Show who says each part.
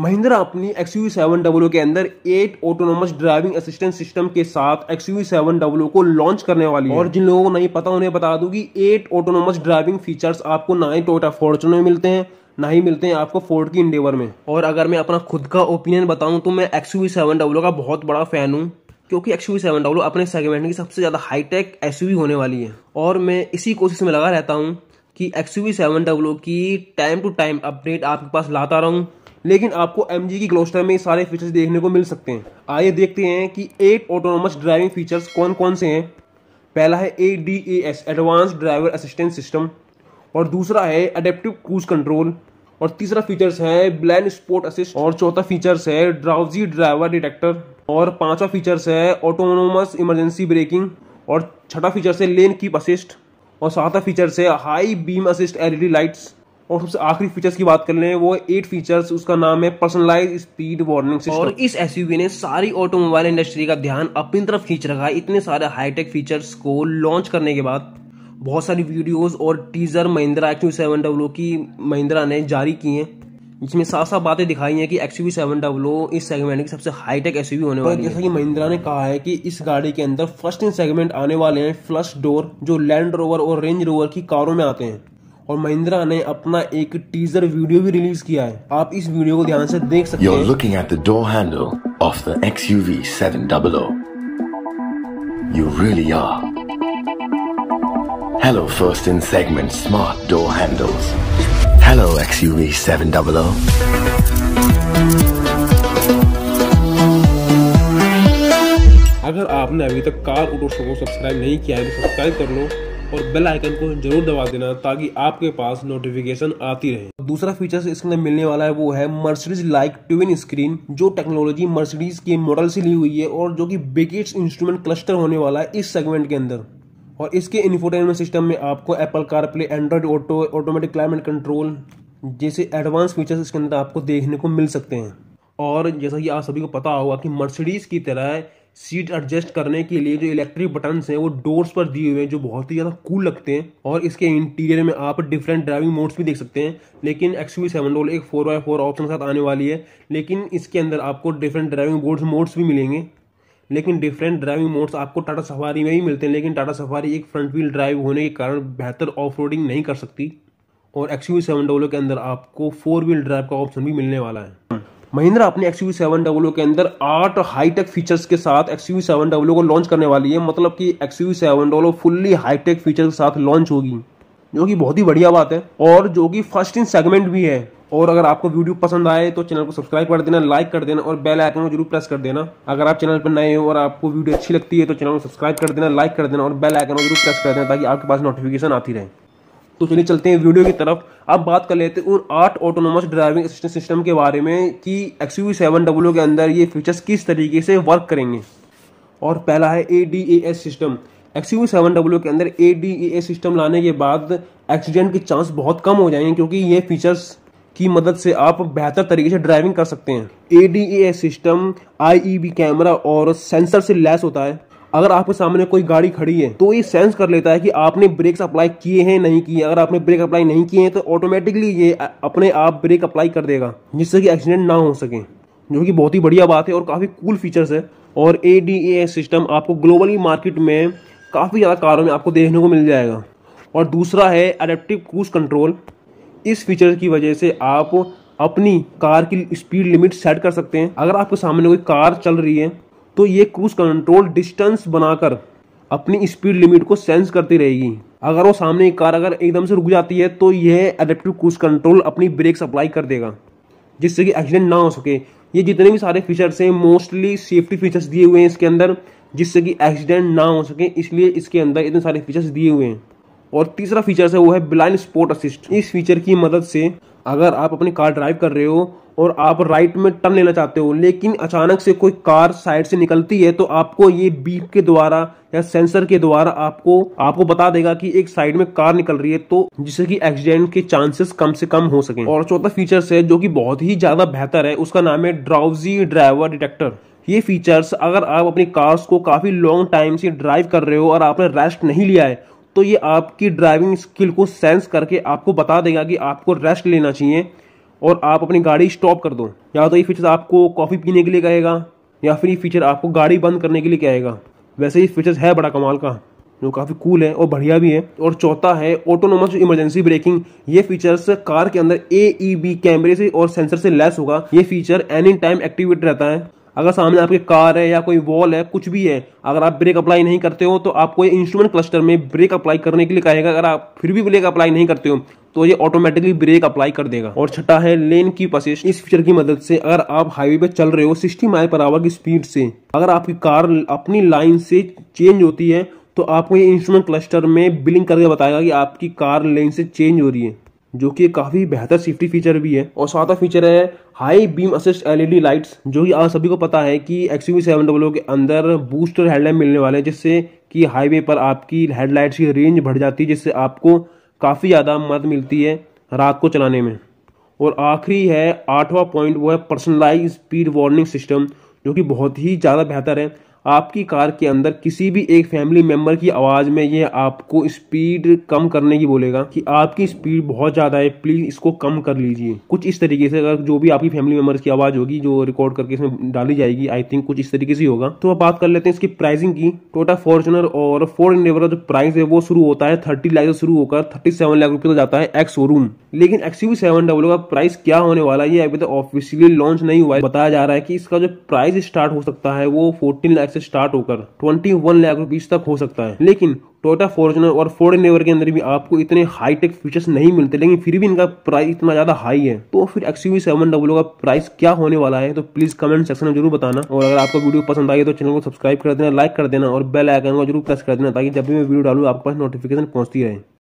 Speaker 1: महिंद्रा अपनी x U seven W के अंदर eight autonomous driving assistant system के साथ एक्स यू सेवन डब्ल्यू को लॉन्च करने वाली है और जिन लोगों को नहीं पता उन्हें बता दूं कि एट ऑटोनोमस ड्राइविंग फीचर्स आपको ना ही टोटा फॉर्चुनर में मिलते हैं ना ही मिलते हैं आपको फोर्ड की इंडेवर में और अगर मैं अपना खुद का ओपिनियन बताऊं तो मैं एक्स यू सेवन डब्ल्यू का बहुत बड़ा फैन हूँ क्योंकि एक्स यू सेवन डब्ल्यू अपने सेगमेंट की सबसे ज़्यादा हाईटेक एस यू होने वाली है और मैं इसी कोशिश में लगा रहता हूँ कि एक्स यू सेवन डब्ल्यू की टाइम टू टाइम अपडेट आपके पास लाता रहूँ लेकिन आपको एम की ग्लोस्टर में सारे फीचर्स देखने को मिल सकते हैं आइए देखते हैं कि एट ऑटोनोमस ड्राइविंग फीचर्स कौन कौन से हैं पहला है A D A S advance driver assistance system और दूसरा है अडेप्टिव क्रूज कंट्रोल और तीसरा फीचर्स है ब्लैंड स्पोर्ट असिस्ट और चौथा फीचर्स है ड्राउजी ड्राइवर डिटेक्टर और पांचवा फीचर्स है ऑटोनोमस इमरजेंसी ब्रेकिंग और छठा फीचर्स है लेन कीप असिस्ट और सातवा फीचर्स है high beam assist LED lights और सबसे आखिरी फीचर्स की बात कर ले वो एट फीचर्स उसका नाम है पर्सनलाइज स्पीड वार्निंग सिस्टम और इस एसयूवी ने सारी ऑटोमोबाइल इंडस्ट्री का ध्यान अपनी तरफ खींच रखा है इतने सारे हाईटेक फीचर्स को लॉन्च करने के बाद बहुत सारी वीडियोस और teaser Mahindra X seven W की महिंद्रा ने जारी की हैं जिसमें साफ साफ बातें दिखाई हैं कि एक्स यू सेवन डब्लो इस सेगमेंट की सबसे हाईटेक एस यू होने वाली है जैसा कि महिंद्रा ने कहा है कि इस गाड़ी के अंदर फर्स्ट इन सेगमेंट आने वाले हैं फ्लश डोर जो लैंड रोवर और रेंज रोवर की कारों में आते हैं और महिंद्रा ने अपना एक टीजर वीडियो भी रिलीज किया है आप इस वीडियो को ध्यान से देख सकते हैं looking at the door handle of the XUV 700 you really are hello first in segment smart door handles hello XUV 700 अगर आपने अभी तक कार ऑटो शो को सब्सक्राइब नहीं किया है तो सब्सक्राइब कर लो और बेल आइकन को जरूर दबा देना ताकि आपके पास नोटिफिकेशन आती रहे दूसरा फीचर इसके अंदर मिलने वाला है वो है मर्सिडीज लाइक ट्विन स्क्रीन जो टेक्नोलॉजी मर्सिडीज के मॉडल से ली हुई है और जो कि बिगेस्ट इंस्ट्रूमेंट क्लस्टर होने वाला है इस सेगमेंट के अंदर और इसके इन्फोटेनमेंट सिस्टम में आपको Apple CarPlay Android auto automatic climate control जैसे एडवांस फीचर्स इसके अंदर आपको देखने को मिल सकते हैं और जैसा कि आप सभी को पता होगा कि मर्सिडीज़ की तरह सीट एडजस्ट करने के लिए जो इलेक्ट्रिक बटन्स हैं वो डोर्स पर दिए हुए हैं जो बहुत ही ज़्यादा कूल लगते हैं और इसके इंटीरियर में आप डिफरेंट ड्राइविंग मोड्स भी देख सकते हैं लेकिन एक्स वी सेवन डोल एक फोर बाई फोर ऑप्शन के साथ आने वाली है लेकिन इसके अंदर आपको डिफरेंट ड्राइविंग बोर्ड्स मोड्स भी मिलेंगे लेकिन डिफरेंट ड्राइविंग मोड्स आपको टाटा सफारी में ही मिलते हैं लेकिन टाटा सफारी एक फ्रंट व्हील ड्राइव होने के कारण बेहतर ऑफ नहीं कर सकती और एक्स यू सेवन के अंदर आपको फोर व्हील ड्राइव का ऑप्शन भी मिलने वाला है महिंद्रा अपने एक्स यू सेवन डब्ल्यू के अंदर आठ हाईटेक फीचर्स के साथ एक्स यू सेवन डब्ल्यू को लॉन्च करने वाली है मतलब कि X U seven W fully hi tech feature के साथ लॉन्च होगी जो कि बहुत ही बढ़िया बात है और जो कि फर्स्ट इन सेगमेंट भी है और अगर आपको वीडियो पसंद आए तो चैनल को सब्सक्राइब कर देना लाइक कर देना और बेल आइकन को जरूर प्रेस कर देना अगर आप चैनल पर नए हो और आपको वीडियो अच्छी लगती है तो चैनल को सब्सक्राइब कर देना लाइक कर देना और बेल आइकन को जरूर प्रेस कर देना ताकि आपके पास नोटिफिकेशन आती रहे तो चलिए चलते हैं वीडियो की तरफ अब बात कर लेते हैं उन आठ ऑटोनोमस ड्राइविंग असिस्टेंट सिस्टम के बारे में कि एक्स यू सेवन डब्ल्यू के अंदर ये फीचर्स किस तरीके से वर्क करेंगे और पहला है A D A S system X U seven W के अंदर A D A S system लाने के बाद एक्सीडेंट के चांस बहुत कम हो जाएंगे क्योंकि ये फीचर्स की मदद से आप बेहतर तरीके से ड्राइविंग कर सकते हैं A D A S system I E B camera और सेंसर से लैस होता है अगर आपके सामने कोई गाड़ी खड़ी है तो ये सेंस कर लेता है कि आपने ब्रेक्स अप्लाई किए हैं नहीं किए अगर आपने ब्रेक अप्लाई नहीं किए हैं तो ऑटोमेटिकली ये अपने आप ब्रेक अप्लाई कर देगा जिससे कि एक्सीडेंट ना हो सके जो कि बहुत ही बढ़िया बात है और काफ़ी कूल फीचर्स है और ए डी ए सिस्टम आपको ग्लोबली मार्केट में काफ़ी ज़्यादा कारों में आपको देखने को मिल जाएगा और दूसरा है अडेप्टिव क्रूज कंट्रोल इस फीचर की वजह से आप अपनी कार की स्पीड लिमिट सेट कर सकते हैं अगर आपके सामने कोई कार चल रही है तो ये क्रूज कंट्रोल डिस्टेंस बनाकर अपनी स्पीड लिमिट को सेंस करती रहेगी अगर वो सामने एक कार अगर एकदम से रुक जाती है तो यह अडेप्टिव क्रूज कंट्रोल अपनी ब्रेक सप्लाई कर देगा जिससे कि एक्सीडेंट ना हो सके ये जितने भी सारे फीचर्स हैं मोस्टली सेफ्टी फीचर्स दिए हुए हैं इसके अंदर जिससे कि एक्सीडेंट ना हो सके इसलिए इसके अंदर इतने सारे फीचर्स दिए हुए हैं और तीसरा फीचर है वो है ब्लाइंड स्पॉट असिस्ट इस फीचर की मदद से अगर आप अपनी कार ड्राइव कर रहे हो और आप राइट में टर्न लेना चाहते हो लेकिन अचानक से कोई कार साइड से निकलती है तो आपको ये बीप के द्वारा या सेंसर के द्वारा आपको आपको बता देगा कि एक साइड में कार निकल रही है तो जिससे कि एक्सीडेंट के चांसेस कम से कम हो सके और चौथा फीचर है जो की बहुत ही ज्यादा बेहतर है उसका नाम है ड्राउजी ड्राइवर डिटेक्टर ये फीचर्स अगर आप अपनी कार्स को काफ़ी लॉन्ग टाइम से ड्राइव कर रहे हो और आपने रेस्ट नहीं लिया है तो ये आपकी ड्राइविंग स्किल को सेंस करके आपको बता देगा कि आपको रेस्ट लेना चाहिए और आप अपनी गाड़ी स्टॉप कर दो या तो ये फीचर आपको कॉफ़ी पीने के लिए कहेगा या फिर ये फीचर आपको गाड़ी बंद करने के लिए कहेगा वैसे ये फीचर्स है बड़ा कमाल का जो काफ़ी कूल है और बढ़िया भी है और चौथा है ऑटोनोमस इमरजेंसी ब्रेकिंग ये फीचर्स कार के अंदर ए ई बी कैमरे से और सेंसर से लेस होगा ये फीचर एनी टाइम एक्टिवेट रहता है अगर सामने आपकी कार है या कोई वॉल है कुछ भी है अगर आप ब्रेक अप्लाई नहीं करते हो तो आपको ये इंस्ट्रूमेंट क्लस्टर में ब्रेक अप्लाई करने के लिए कहेगा अगर आप फिर भी ब्रेक अप्लाई नहीं करते हो तो ये ऑटोमेटिकली ब्रेक अप्लाई कर देगा और छठा है लेन की पसेस इस फीचर की मदद से अगर आप हाईवे पे चल रहे हो सिक्सटी माइल पर आवर की स्पीड से अगर आपकी कार अपनी लाइन से चेंज होती है तो आपको ये इंस्ट्रूमेंट क्लस्टर में बिलिंग करके बताएगा कि आपकी कार लेन से चेंज हो रही है जो कि काफ़ी बेहतर सेफ्टी फीचर भी है और सातवां फीचर है high beam assist LED lights जो कि आप सभी को पता है कि एक्स यू सेवन डब्लो के अंदर बूस्टर हेडलाइट मिलने वाले हैं जिससे कि हाईवे पर आपकी हेडलाइट्स की रेंज बढ़ जाती है जिससे आपको काफ़ी ज़्यादा मदद मिलती है रात को चलाने में और आखिरी है आठवां पॉइंट वो है पर्सनलाइज स्पीड वार्निंग सिस्टम जो कि बहुत ही ज़्यादा बेहतर है आपकी कार के अंदर किसी भी एक फैमिली मेंबर की आवाज़ में यह आपको स्पीड कम करने की बोलेगा कि आपकी स्पीड बहुत ज़्यादा है प्लीज़ इसको कम कर लीजिए कुछ इस तरीके से अगर जो भी आपकी फैमिली मेंबर्स की आवाज़ होगी जो रिकॉर्ड करके इसमें डाली जाएगी आई थिंक कुछ इस तरीके से होगा तो अब बात कर लेते हैं इसकी प्राइसिंग की टोटा फॉर्चुनर और फोर्ड इंडेवर का जो प्राइस है वो शुरू होता है थर्टी लाख से शुरू होकर थर्टी सेवन लाख रुपये तक जाता है एक्स शोरूम लेकिन एक्स डब्ल्यू का प्राइस क्या होने वाला है ये अभी तक ऑफिशियली लॉन्च नहीं हुआ है बताया जा रहा है कि इसका जो प्राइस स्टार्ट हो सकता है वो फोर्टीन लाख लाख से स्टार्ट होकर 21 लाख रुपीज तक हो सकता है लेकिन टोटा फॉर्चुनर और फोर्ड नेवर के अंदर भी आपको इतने हाई टेक फीचर्स नहीं मिलते लेकिन फिर भी इनका प्राइस इतना ज्यादा हाई है तो फिर एक्सयूवी सेवन डब्ल्यू का प्राइस क्या होने वाला है तो प्लीज कमेंट सेक्शन में जरूर बताना और अगर आपको वीडियो पसंद आई तो चैनल को सब्सक्राइब कर देना लाइक कर देना और बेल आइकन को जरूर प्रेस कर देना ताकि जब भी मैं वीडियो डालू आपके पास नोटिफिकेशन पहुंचती रहे